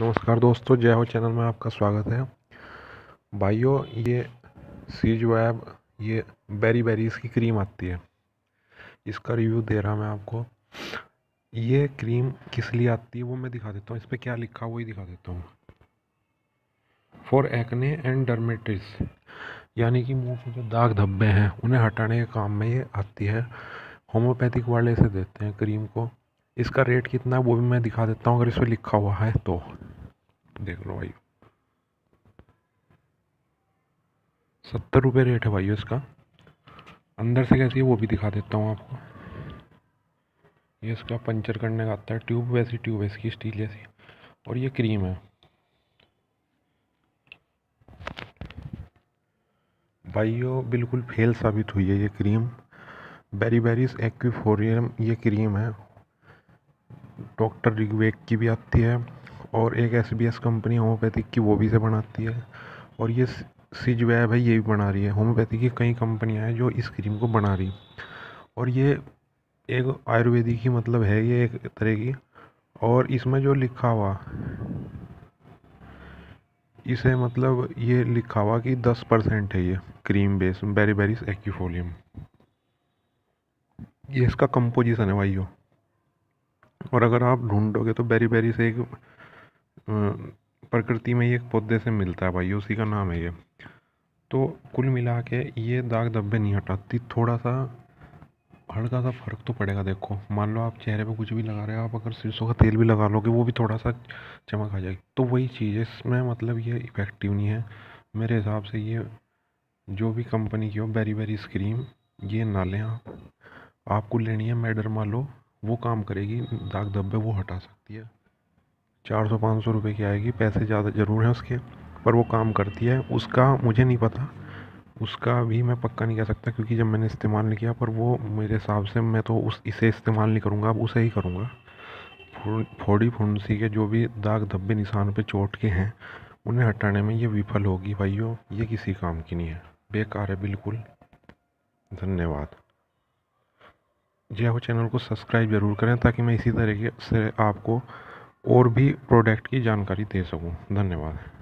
नमस्कार दोस्तों जय हो चैनल में आपका स्वागत है भाइयों ये सी जो है ये बेरी बेरीज़ की क्रीम आती है इसका रिव्यू दे रहा मैं आपको ये क्रीम किस लिए आती है वो मैं दिखा देता हूँ इस पर क्या लिखा वही दिखा देता हूँ फॉर एक्ने एंड डर्मेटिस यानी कि मुंह से जो दाग धब्बे हैं उन्हें हटाने के काम में ये आती है होम्योपैथिक वाले से देते हैं क्रीम को इसका रेट कितना है वो भी मैं दिखा देता हूँ अगर इस पर लिखा हुआ है तो देख लो भाई सत्तर रुपये रेट है भाई इसका अंदर से कैसी है वो भी दिखा देता हूँ आपको ये इसका पंचर करने का आता है ट्यूब वैसी ट्यूब है इसकी स्टील जैसी और ये क्रीम है भाइयों बिल्कुल फेल साबित हुई है ये क्रीम बेरी बेरीज एक्विफोरियम ये क्रीम है डॉक्टर ऋग्वेद की भी आती है और एक S B S company homeopathic की वो भी से बनाती है और ये सिज वैब है ये भी बना रही है होम्योपैथी की कई कंपनियाँ हैं जो इस क्रीम को बना रही और ये एक आयुर्वेदिक ही मतलब है ये एक तरह की और इसमें जो लिखा हुआ इसे मतलब ये लिखा हुआ कि दस परसेंट है ये क्रीम बेस बेरीज एक्यूफोलियम ये इसका कंपोजिशन है भाइयों और अगर आप ढूंढोगे तो बेरी बेरी से एक प्रकृति में ही एक पौधे से मिलता है भाई उसी का नाम है ये तो कुल मिला के ये दाग धब्बे नहीं हटाती थोड़ा सा हल्का सा फ़र्क तो पड़ेगा देखो मान लो आप चेहरे पे कुछ भी लगा रहे हो आप अगर सरसों का तेल भी लगा लोगे वो भी थोड़ा सा चमक आ जाएगी तो वही चीज़ है इसमें मतलब ये इफ़ेक्टिव नहीं है मेरे हिसाब से ये जो भी कंपनी की हो बेरी बेरी स्क्रीम ये ना लें आपको लेनी है मान लो वो काम करेगी दाग धब्बे वो हटा सकती है चार सौ पाँच सौ रुपये की आएगी पैसे ज़्यादा ज़रूर हैं उसके पर वो काम करती है उसका मुझे नहीं पता उसका भी मैं पक्का नहीं कह सकता क्योंकि जब मैंने इस्तेमाल नहीं किया पर वो मेरे हिसाब से मैं तो उस इसे इस्तेमाल नहीं करूँगा अब उसे ही करूँगा फोड़ी फुंसी के जो भी दाग धब्बे निशान पर चोट के हैं उन्हें हटाने में ये विफल होगी भाइयों ये किसी काम की नहीं है बेकार है बिल्कुल धन्यवाद जी आप हाँ, चैनल को सब्सक्राइब ज़रूर करें ताकि मैं इसी तरीके से आपको और भी प्रोडक्ट की जानकारी दे सकूं धन्यवाद